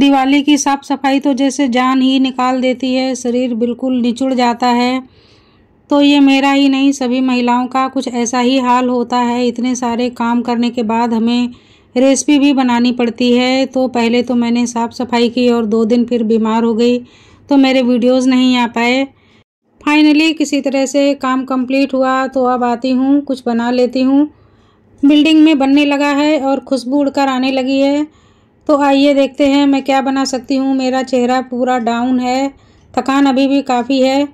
दिवाली की साफ़ सफाई तो जैसे जान ही निकाल देती है शरीर बिल्कुल निचुड़ जाता है तो ये मेरा ही नहीं सभी महिलाओं का कुछ ऐसा ही हाल होता है इतने सारे काम करने के बाद हमें रेसिपी भी बनानी पड़ती है तो पहले तो मैंने साफ़ सफाई की और दो दिन फिर बीमार हो गई तो मेरे वीडियोस नहीं आ पाए फाइनली किसी तरह से काम कंप्लीट हुआ तो अब आती हूँ कुछ बना लेती हूँ बिल्डिंग में बनने लगा है और खुशबू उड़ कर आने लगी है तो आइए देखते हैं मैं क्या बना सकती हूँ मेरा चेहरा पूरा डाउन है थकान अभी भी काफ़ी है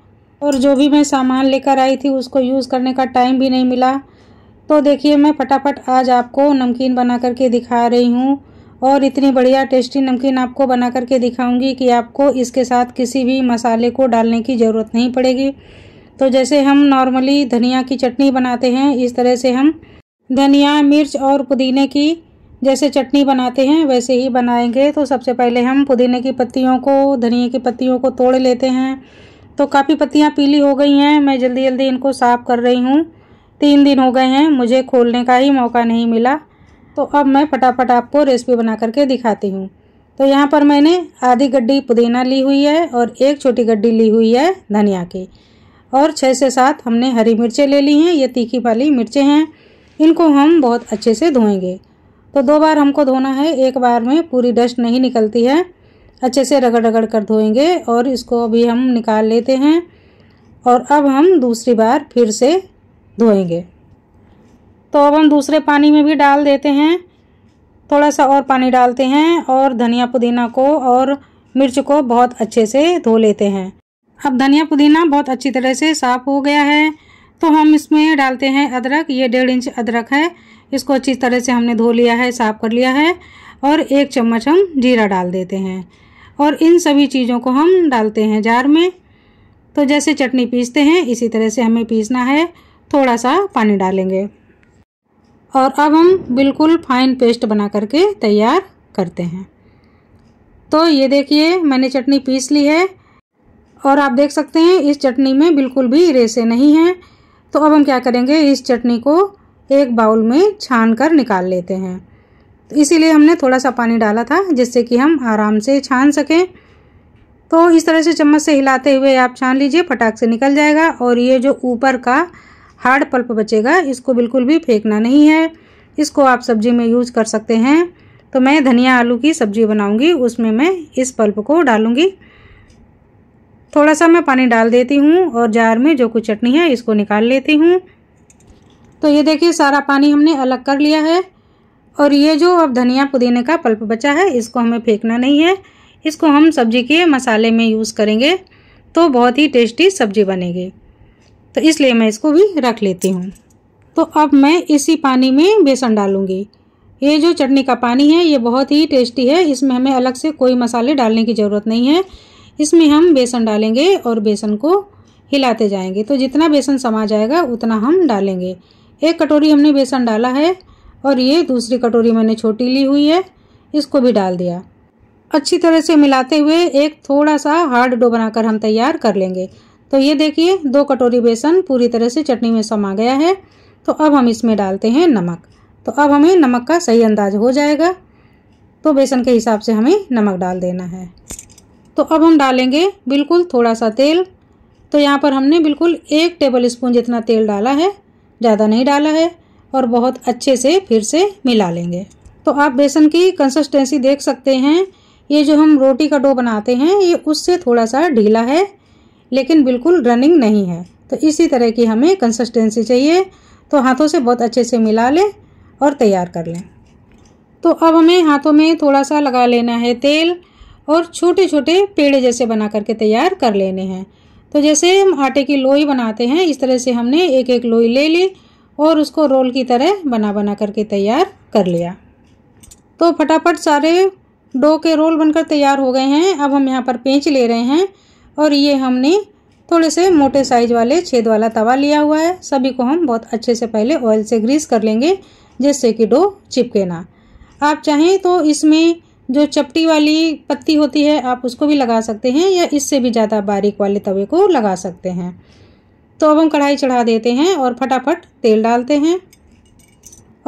और जो भी मैं सामान लेकर आई थी उसको यूज़ करने का टाइम भी नहीं मिला तो देखिए मैं फटाफट आज आपको नमकीन बना करके दिखा रही हूँ और इतनी बढ़िया टेस्टी नमकीन आपको बना करके दिखाऊंगी कि आपको इसके साथ किसी भी मसाले को डालने की ज़रूरत नहीं पड़ेगी तो जैसे हम नॉर्मली धनिया की चटनी बनाते हैं इस तरह से हम धनिया मिर्च और पुदीने की जैसे चटनी बनाते हैं वैसे ही बनाएंगे तो सबसे पहले हम पुदीने की पत्तियों को धनिए की पत्तियों को तोड़ लेते हैं तो काफ़ी पत्तियाँ पीली हो गई हैं मैं जल्दी जल्दी इनको साफ़ कर रही हूँ तीन दिन हो गए हैं मुझे खोलने का ही मौका नहीं मिला तो अब मैं फटाफट आपको रेसिपी बना करके दिखाती हूँ तो यहाँ पर मैंने आधी गड्डी पुदीना ली हुई है और एक छोटी गड्डी ली हुई है धनिया की और छः से सात हमने हरी मिर्चें ले ली हैं ये तीखी वाली मिर्चें हैं इनको हम बहुत अच्छे से धोएंगे तो दो बार हमको धोना है एक बार में पूरी डस्ट नहीं निकलती है अच्छे से रगड़ रगड़ कर धोएंगे और इसको अभी हम निकाल लेते हैं और अब हम दूसरी बार फिर से धोएंगे तो अब हम दूसरे पानी में भी डाल देते हैं थोड़ा सा और पानी डालते हैं और धनिया पुदीना को और मिर्च को बहुत अच्छे से धो लेते हैं अब धनिया पुदीना बहुत अच्छी तरह से साफ़ हो गया है तो हम इसमें डालते हैं अदरक ये डेढ़ इंच अदरक है इसको अच्छी तरह से हमने धो लिया है साफ़ कर लिया है और एक चम्मच हम जीरा डाल देते हैं और इन सभी चीज़ों को हम डालते हैं जार में तो जैसे चटनी पीसते हैं इसी तरह से हमें पीसना है थोड़ा सा पानी डालेंगे और अब हम बिल्कुल फाइन पेस्ट बना करके तैयार करते हैं तो ये देखिए मैंने चटनी पीस ली है और आप देख सकते हैं इस चटनी में बिल्कुल भी रेसे नहीं हैं तो अब हम क्या करेंगे इस चटनी को एक बाउल में छान कर निकाल लेते हैं तो इसीलिए हमने थोड़ा सा पानी डाला था जिससे कि हम आराम से छान सकें तो इस तरह से चम्मच से हिलाते हुए आप छान लीजिए फटाक से निकल जाएगा और ये जो ऊपर का हार्ड पल्प बचेगा इसको बिल्कुल भी फेंकना नहीं है इसको आप सब्जी में यूज कर सकते हैं तो मैं धनिया आलू की सब्जी बनाऊंगी उसमें मैं इस पल्प को डालूंगी थोड़ा सा मैं पानी डाल देती हूँ और जार में जो कुछ चटनी है इसको निकाल लेती हूँ तो ये देखिए सारा पानी हमने अलग कर लिया है और ये जो अब धनिया पुदीने का पल्प बचा है इसको हमें फेंकना नहीं है इसको हम सब्जी के मसाले में यूज़ करेंगे तो बहुत ही टेस्टी सब्जी बनेगी तो इसलिए मैं इसको भी रख लेती हूँ तो अब मैं इसी पानी में बेसन डालूँगी ये जो चटनी का पानी है ये बहुत ही टेस्टी है इसमें हमें अलग से कोई मसाले डालने की ज़रूरत नहीं है इसमें हम बेसन डालेंगे और बेसन को हिलाते जाएंगे तो जितना बेसन समा जाएगा उतना हम डालेंगे एक कटोरी हमने बेसन डाला है और ये दूसरी कटोरी मैंने छोटी ली हुई है इसको भी डाल दिया अच्छी तरह से मिलाते हुए एक थोड़ा सा हार्ड डो बनाकर हम तैयार कर लेंगे तो ये देखिए दो कटोरी बेसन पूरी तरह से चटनी में समा गया है तो अब हम इसमें डालते हैं नमक तो अब हमें नमक का सही अंदाज हो जाएगा तो बेसन के हिसाब से हमें नमक डाल देना है तो अब हम डालेंगे बिल्कुल थोड़ा सा तेल तो यहाँ पर हमने बिल्कुल एक टेबल स्पून जितना तेल डाला है ज़्यादा नहीं डाला है और बहुत अच्छे से फिर से मिला लेंगे तो आप बेसन की कंसिस्टेंसी देख सकते हैं ये जो हम रोटी का डो बनाते हैं ये उससे थोड़ा सा ढीला है लेकिन बिल्कुल रनिंग नहीं है तो इसी तरह की हमें कंसिस्टेंसी चाहिए तो हाथों से बहुत अच्छे से मिला लें और तैयार कर लें तो अब हमें हाथों में थोड़ा सा लगा लेना है तेल और छोटे छोटे पेड़े जैसे बना करके तैयार कर लेने हैं तो जैसे हम आटे की लोई बनाते हैं इस तरह से हमने एक एक लोई ले ली और उसको रोल की तरह बना बना करके तैयार कर लिया तो फटाफट सारे डो के रोल बनकर तैयार हो गए हैं अब हम यहाँ पर पेंच ले रहे हैं और ये हमने थोड़े से मोटे साइज वाले छेद वाला तवा लिया हुआ है सभी को हम बहुत अच्छे से पहले ऑयल से ग्रीस कर लेंगे जिससे कि डो चिपके ना आप चाहें तो इसमें जो चपटी वाली पत्ती होती है आप उसको भी लगा सकते हैं या इससे भी ज़्यादा बारीक वाले तवे को लगा सकते हैं तो अब हम कढ़ाई चढ़ा देते हैं और फटाफट तेल डालते हैं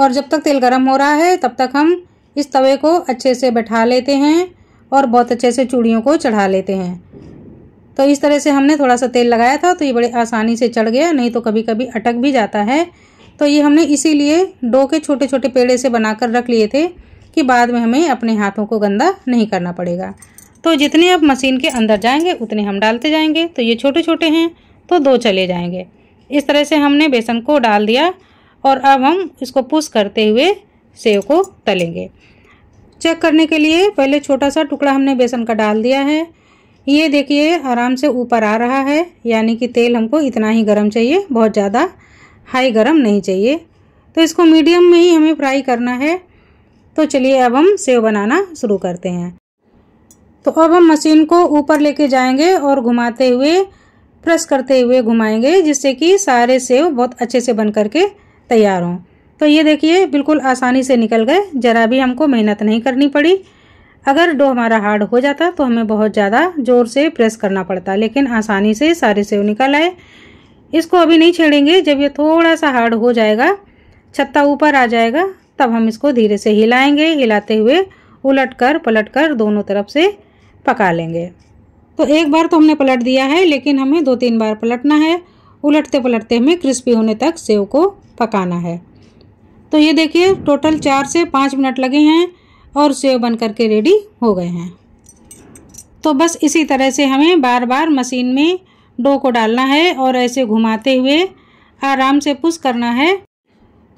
और जब तक तेल गर्म हो रहा है तब तक हम इस तवे को अच्छे से बैठा लेते हैं और बहुत अच्छे से चूड़ियों को चढ़ा लेते हैं तो इस तरह से हमने थोड़ा सा तेल लगाया था तो ये बड़े आसानी से चढ़ गया नहीं तो कभी कभी अटक भी जाता है तो ये हमने इसीलिए डो के छोटे छोटे पेड़े से बनाकर रख लिए थे कि बाद में हमें अपने हाथों को गंदा नहीं करना पड़ेगा तो जितने आप मशीन के अंदर जाएंगे उतने हम डालते जाएंगे तो ये छोटे छोटे हैं तो दो चले जाएंगे इस तरह से हमने बेसन को डाल दिया और अब हम इसको पुश करते हुए सेव को तलेंगे चेक करने के लिए पहले छोटा सा टुकड़ा हमने बेसन का डाल दिया है ये देखिए आराम से ऊपर आ रहा है यानी कि तेल हमको इतना ही गर्म चाहिए बहुत ज़्यादा हाई गर्म नहीं चाहिए तो इसको मीडियम में ही हमें फ्राई करना है तो चलिए अब हम सेव बनाना शुरू करते हैं तो अब हम मशीन को ऊपर लेके जाएंगे और घुमाते हुए प्रेस करते हुए घुमाएंगे जिससे कि सारे सेव बहुत अच्छे से बन करके तैयार हों तो ये देखिए बिल्कुल आसानी से निकल गए ज़रा भी हमको मेहनत नहीं करनी पड़ी अगर डो हमारा हार्ड हो जाता तो हमें बहुत ज़्यादा ज़ोर से प्रेस करना पड़ता लेकिन आसानी से सारे सेव निकल आए इसको अभी नहीं छेड़ेंगे जब ये थोड़ा सा हार्ड हो जाएगा छत्ता ऊपर आ जाएगा तब हम इसको धीरे से हिलाएंगे हिलाते हुए उलट कर पलट कर दोनों तरफ से पका लेंगे तो एक बार तो हमने पलट दिया है लेकिन हमें दो तीन बार पलटना है उलटते पलटते हमें क्रिस्पी होने तक सेव को पकाना है तो ये देखिए टोटल चार से पाँच मिनट लगे हैं और सेव बन करके रेडी हो गए हैं तो बस इसी तरह से हमें बार बार मशीन में डो को डालना है और ऐसे घुमाते हुए आराम से पुश करना है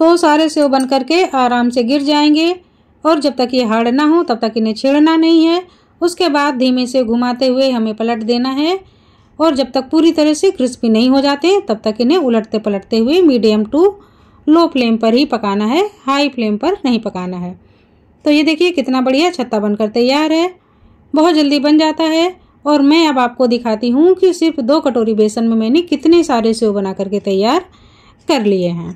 तो सारे सेव बन करके आराम से गिर जाएंगे और जब तक ये हार्ड ना हो तब तक इन्हें छेड़ना नहीं है उसके बाद धीमे से घुमाते हुए हमें पलट देना है और जब तक पूरी तरह से क्रिस्पी नहीं हो जाते तब तक इन्हें उलटते पलटते हुए मीडियम टू लो फ्लेम पर ही पकाना है हाई फ्लेम पर नहीं पकाना है तो ये देखिए कितना बढ़िया छत्ता बनकर तैयार है बहुत जल्दी बन जाता है और मैं अब आपको दिखाती हूँ कि सिर्फ दो कटोरी बेसन में मैंने कितने सारे सेव बना करके तैयार कर लिए हैं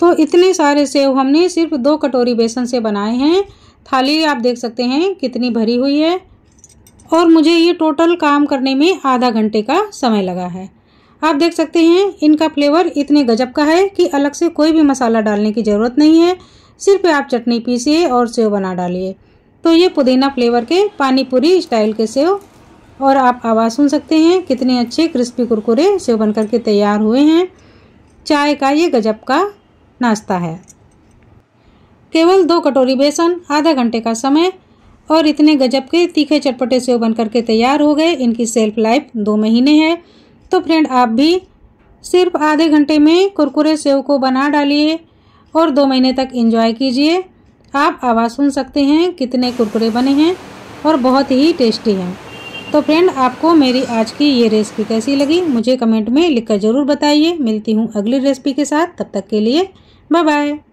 तो इतने सारे सेव हमने सिर्फ दो कटोरी बेसन से बनाए हैं थाली आप देख सकते हैं कितनी भरी हुई है और मुझे ये टोटल काम करने में आधा घंटे का समय लगा है आप देख सकते हैं इनका फ्लेवर इतने गजब का है कि अलग से कोई भी मसाला डालने की ज़रूरत नहीं है सिर्फ आप चटनी पीसिए और सेव बना डालिए तो ये पुदीना फ्लेवर के पानी पूरी स्टाइल के सेव और आप आवाज़ सुन सकते हैं कितने अच्छे क्रिस्पी कुरकुरे सेव बन करके तैयार हुए हैं चाय का ये गजब का नाश्ता है केवल दो कटोरी बेसन आधा घंटे का समय और इतने गजब के तीखे चटपटे सेव बन करके तैयार हो गए इनकी सेल्फ लाइफ दो महीने है तो फ्रेंड आप भी सिर्फ आधे घंटे में कुरकुरे सेव को बना डालिए और दो महीने तक इन्जॉय कीजिए आप आवाज़ सुन सकते हैं कितने कुरकुरे बने हैं और बहुत ही टेस्टी हैं तो फ्रेंड आपको मेरी आज की ये रेसिपी कैसी लगी मुझे कमेंट में लिखकर ज़रूर बताइए मिलती हूँ अगली रेसिपी के साथ तब तक के लिए Bye bye.